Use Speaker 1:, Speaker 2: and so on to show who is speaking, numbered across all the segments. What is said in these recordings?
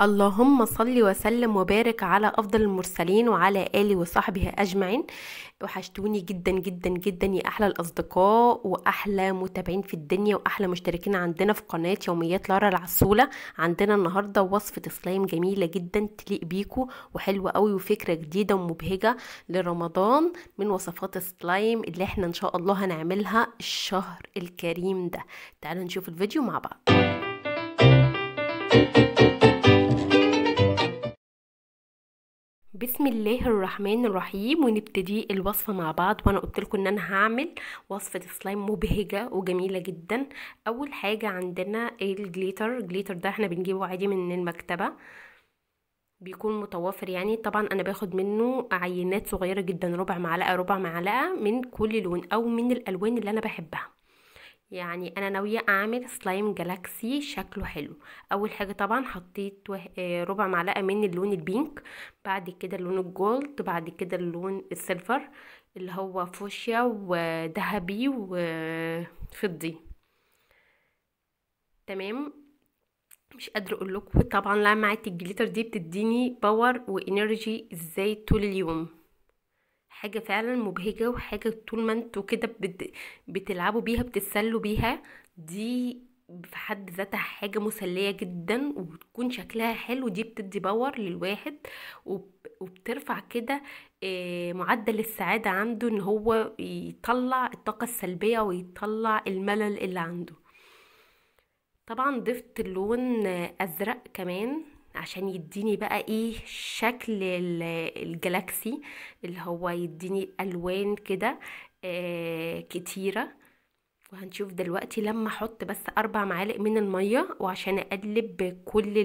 Speaker 1: اللهم صل وسلم وبارك على افضل المرسلين وعلى اله وصحبه اجمعين وحشتوني جدا جدا جدا يا احلى الاصدقاء واحلى متابعين في الدنيا واحلى مشتركين عندنا في قناه يوميات لارا العسوله عندنا النهارده وصفه سلايم جميله جدا تليق بيكو وحلوه قوي وفكره جديده ومبهجه لرمضان من وصفات السلايم اللي احنا ان شاء الله هنعملها الشهر الكريم ده تعالوا نشوف الفيديو مع بعض بسم الله الرحمن الرحيم ونبتدي الوصفة مع بعض وانا قلت لكم ان انا هعمل وصفة سلايم مبهجة وجميلة جدا اول حاجة عندنا الجليتر الجليتر ده احنا بنجيبه عادي من المكتبة بيكون متوفر يعني طبعا انا باخد منه عينات صغيرة جدا ربع معلقة ربع معلقة من كل لون او من الالوان اللي انا بحبها يعني انا ناويه اعمل سلايم جالاكسي شكله حلو اول حاجه طبعا حطيت آه، ربع معلقه من اللون البينك بعد كده اللون الجولد بعد كده اللون السيلفر اللي هو فوشيا وذهبي وفضي تمام مش قادره اقول لكم طبعا لمعه الجليتر دي بتديني باور وانرجي ازاي طول اليوم حاجه فعلا مبهجه وحاجه طول ما انتوا كده بتلعبوا بيها بتتسلوا بيها دي في حد ذاتها حاجه مسليه جدا وبتكون شكلها حلو دي بتدي باور للواحد وبترفع كده آه، معدل السعاده عنده ان هو يطلع الطاقه السلبيه ويطلع الملل اللي عنده طبعا ضفت اللون ازرق كمان عشان يديني بقى ايه شكل الجلاكسي اللي هو يديني الوان كده آه، كتيره وهنشوف دلوقتي لما احط بس اربع معالق من الميه وعشان اقلب كل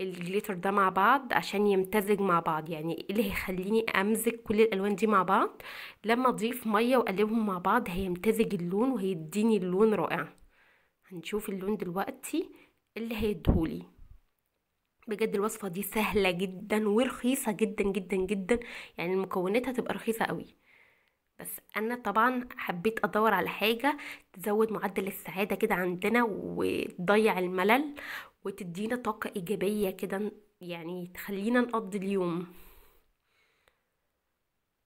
Speaker 1: الجليتر ده مع بعض عشان يمتزج مع بعض يعني إيه اللي هيخليني امزج كل الالوان دي مع بعض لما اضيف ميه واقلبهم مع بعض هيمتزج اللون وهيديني اللون رائع هنشوف اللون دلوقتي اللي هيدهولي بجد الوصفة دي سهلة جدا ورخيصة جدا جدا جدا يعني المكونات هتبقى رخيصة قوي بس انا طبعا حبيت ادور على حاجة تزود معدل السعادة كده عندنا وتضيع الملل وتدينا طاقة ايجابية كده يعني تخلينا نقضي اليوم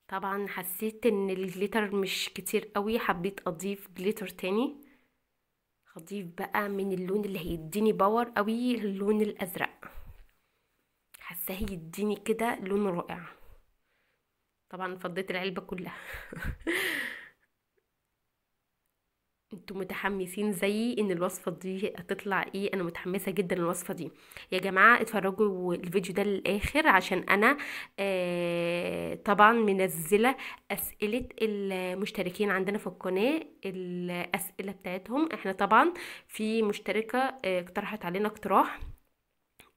Speaker 1: طبعا حسيت ان الجليتر مش كتير قوي حبيت اضيف جليتر تاني هضيف بقى من اللون اللي هيديني باور قوي اللون الازرق حاساه يديني كده لون رائع طبعا فضيت العلبه كلها انتوا متحمسين زي ان الوصفه دي هتطلع ايه انا متحمسه جدا الوصفة دي يا جماعه اتفرجوا الفيديو ده للاخر عشان انا آه طبعا منزله اسئله المشتركين عندنا في القناه الاسئله بتاعتهم احنا طبعا في مشتركه آه، اقترحت علينا اقتراح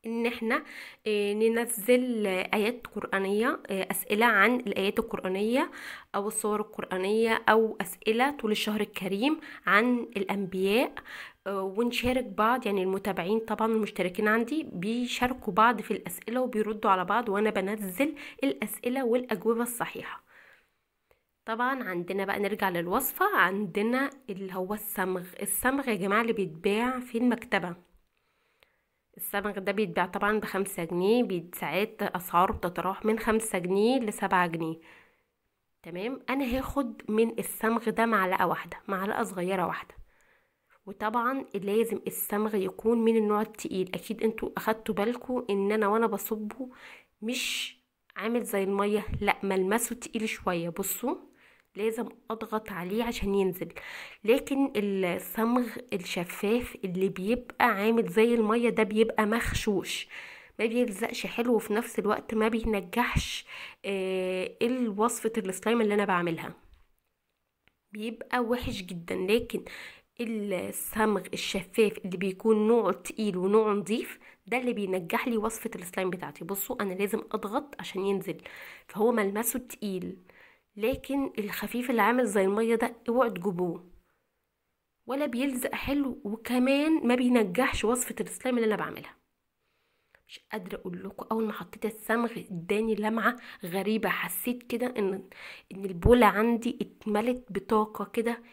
Speaker 1: ان احنا آه، ننزل ايات قرانيه آه، اسئله عن الايات القرانيه او الصور القرانيه او اسئله طول الشهر الكريم عن الانبياء آه، ونشارك بعض يعني المتابعين طبعا المشتركين عندي بيشاركوا بعض في الاسئله وبيردوا على بعض وانا بنزل الاسئله والاجوبه الصحيحه طبعا عندنا بقى نرجع للوصفه عندنا اللي هو الصمغ الصمغ يا جماعه اللي بيتباع في المكتبه السمك ده بيتباع طبعا بخمسة جنيه بيت اسعاره بتتراوح من خمسة جنيه لسبعة جنيه تمام انا هاخد من السمغ ده معلقه واحده معلقه صغيره واحده وطبعا لازم السمغ يكون من النوع التقيل اكيد انتوا اخدتوا بالكوا ان انا وانا بصبه مش عامل زي الميه لا ملمسه تقيل شويه بصوا لازم اضغط عليه عشان ينزل لكن الصمغ الشفاف اللي بيبقى عامل زي المية ده بيبقى مخشوش ما بيلزقش حلو وفي نفس الوقت ما بينجحش آه، الوصفة السلايم اللي انا بعملها بيبقى وحش جدا لكن الصمغ الشفاف اللي بيكون نوعه تقيل ونوعه نضيف ده اللي بينجح لي وصفة السلايم بتاعتي بصوا انا لازم اضغط عشان ينزل فهو ملمسه تقيل لكن الخفيف اللي عامل زي الميه ده اوعوا تجيبوه ولا بيلزق حلو وكمان ما بينجحش وصفه السلايم اللي انا بعملها مش قادره اقول لكم اول ما حطيت السمغ اداني لمعه غريبه حسيت كده ان ان البوله عندي اتملت بطاقه كده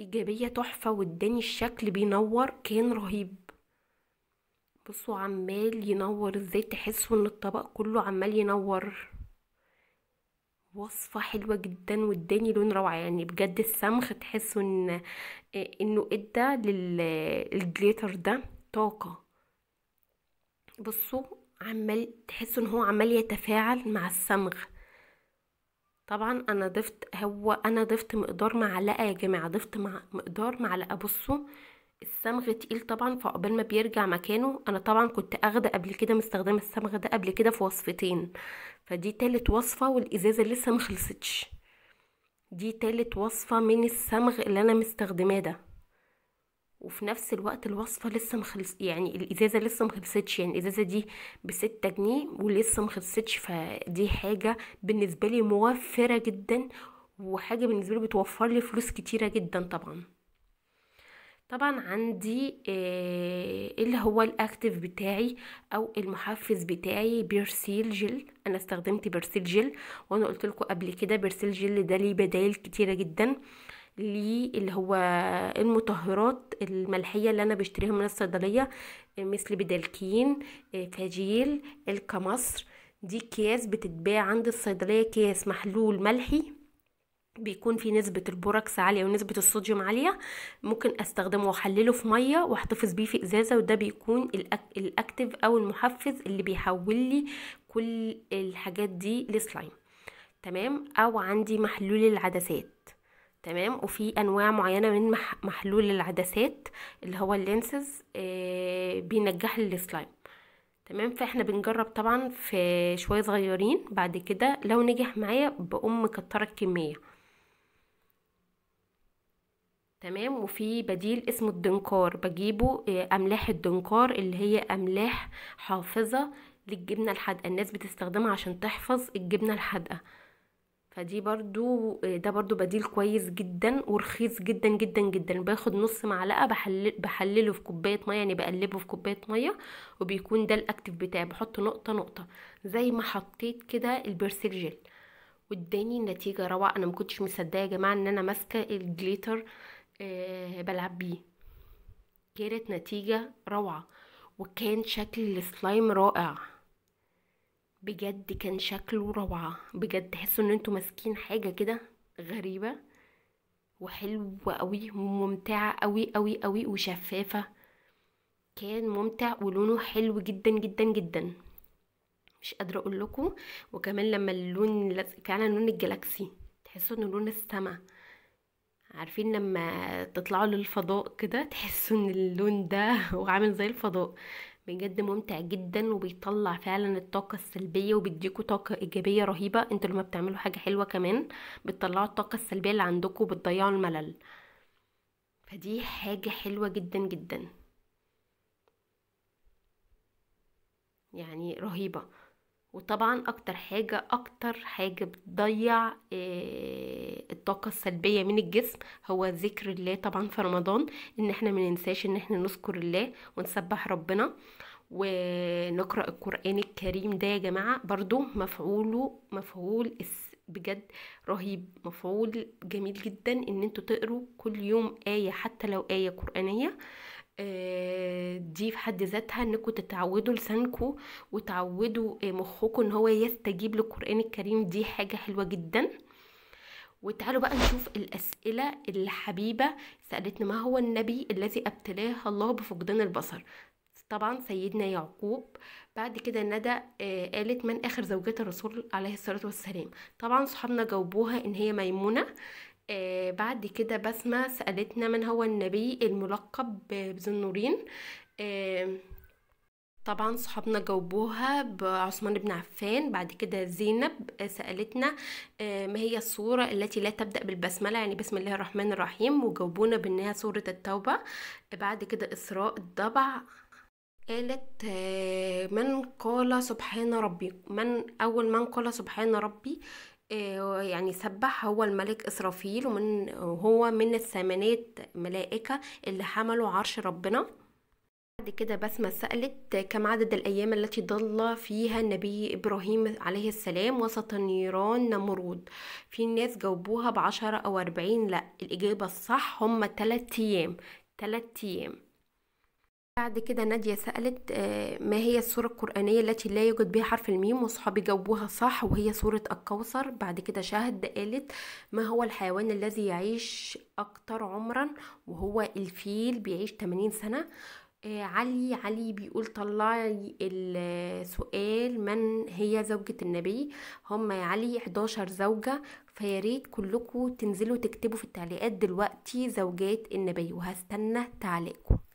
Speaker 1: ايجابيه تحفه واداني الشكل بينور كان رهيب بصوا عمال ينور ازاي تحسوا ان الطبق كله عمال ينور وصفة حلوة جدا واداني لون روعة يعني بجد السمخ تحسه ان إيه، انه ادى للجليتر ده طاقة بصوا عمال تحس ان هو عمال يتفاعل مع السمغ طبعا انا ضفت هو انا ضفت مقدار معلقه يا جماعه ضفت مع مقدار معلقه بصوا السمغ تقيل طبعا فقبل ما بيرجع مكانه انا طبعا كنت اخده قبل كده مستخدمه السمغ ده قبل كده في وصفتين فدي تالت وصفة والإزازة لسه مخلصتش دي تالت وصفة من الصمغ اللي أنا مستخدماه ده وفي نفس الوقت الوصفة لسه مخلص يعني الإزازة لسه مخلصتش يعني الإزازة دي بستة جنيه ولسه مخلصتش فدي حاجة بالنسبة لي موفرة جدا وحاجة بالنسبة لي بتوفر لي فلوس كتيرة جدا طبعا طبعا عندي آه، اللي هو الاكتف بتاعي او المحفز بتاعي بيرسيل جل انا استخدمت بيرسيل جل وانا قلت لكم قبل كده بيرسيل جل ده ليه بدايل كتيره جدا اللي هو المطهرات الملحية اللي أنا بشتريها من الصيدلية آه، مثل بدالكين آه، فاجيل الكمصر دي كياس بتتباع عند الصيدلية كياس محلول ملحي بيكون في نسبة البوراكس عالية ونسبة الصوديوم عالية ممكن استخدمه واحلله في مية واحتفظ بيه في ازازة وده بيكون الاكتف او المحفز اللي بيحول لي كل الحاجات دي لسلايم تمام او عندي محلول العدسات تمام وفي انواع معينة من محلول العدسات اللي هو اللينسز آه، بينجح للسلايم السلايم تمام فاحنا بنجرب طبعا في شوية صغيرين بعد كده لو نجح معايا بقوم مكترة الكمية تمام وفي بديل اسمه الدنكار بجيبه آه، املاح الدنكار اللي هي املاح حافظه للجبنه الحادقه الناس بتستخدمها عشان تحفظ الجبنه الحادقه فدي برضو آه، ده برضو بديل كويس جدا ورخيص جدا جدا جدا باخد نص معلقه بحلل بحلله في كوبايه ميه يعني بقلبه في كوبايه ميه وبيكون ده الاكتف بتاعي بحط نقطه نقطه زي ما حطيت كده البرسل واداني نتيجه روعه انا ما كنتش مصدقه يا جماعه ان انا ماسكه الجليتر آه، بلعب بيه كانت نتيجة روعة وكان شكل السلايم رائع بجد كان شكله روعة بجد تحسوا ان انتوا ماسكين حاجة كده غريبة وحلوة قوي وممتعة قوي قوي قوي وشفافة كان ممتع ولونه حلو جدا جدا جدا مش قادرة اقول لكم وكمان لما اللون فعلا لون الجلاكسي تحسوا ان لون السما عارفين لما تطلعوا للفضاء كده تحسوا ان اللون ده هو عامل زي الفضاء بجد ممتع جدا وبيطلع فعلا الطاقة السلبية وبيديكوا طاقة إيجابية رهيبة انتوا لما بتعملوا حاجة حلوة كمان بتطلعوا الطاقة السلبية اللي عندكم وبتضيعوا الملل فدي حاجة حلوة جدا جدا يعني رهيبة وطبعا اكتر حاجة اكتر حاجة بتضيع آه، الطاقة السلبية من الجسم هو ذكر الله طبعا في رمضان ان احنا مننساش ان احنا نذكر الله ونسبح ربنا ونقرأ القرآن الكريم ده يا جماعة برضو مفعوله مفعول بجد رهيب مفعول جميل جدا ان انتوا تقروا كل يوم آية حتى لو آية قرآنية آه، دي في حد ذاتها انكم تتعودوا لسانكم وتعودوا آه، مخكم ان هو يستجيب للقران الكريم دي حاجه حلوه جدا وتعالوا بقى نشوف الاسئله الحبيبه سالتنا ما هو النبي الذي ابتلاه الله بفقدان البصر طبعا سيدنا يعقوب بعد كده ندى آه، قالت من اخر زوجات الرسول عليه الصلاه والسلام طبعا صحابنا جاوبوها ان هي ميمونه آه بعد كده بسمة سألتنا من هو النبي الملقب بذو النورين آه طبعا صحابنا جاوبوها بعثمان بن عفان بعد كده زينب سألتنا ما هي السورة التي لا تبدأ بالبسملة يعني بسم الله الرحمن الرحيم وجاوبونا بأنها سورة التوبة بعد كده إسراء الضبع قالت آه، من قال سبحان ربي من أول من قال سبحان ربي آه، يعني سبح هو الملك إسرافيل ومن وهو من الثمانية ملائكة اللي حملوا عرش ربنا بعد كده بسمة سألت كم عدد الأيام التي ضل فيها النبي إبراهيم عليه السلام وسط نيران نمرود في ناس جاوبوها بعشرة أو أربعين لأ الإجابة الصح هم تلات أيام تلات أيام بعد كده نادية سألت آه، ما هي السورة القرآنية التي لا يوجد بها حرف الميم وصحابي جاوبوها صح وهي سورة الكوثر بعد كده شاهد قالت ما هو الحيوان الذي يعيش أكتر عمرا وهو الفيل بيعيش 80 سنة آه، علي علي بيقول طلعي السؤال من هي زوجة النبي هم يا علي 11 زوجة فياريت كلكم تنزلوا تكتبوا في التعليقات دلوقتي زوجات النبي وهستنى تعليقكم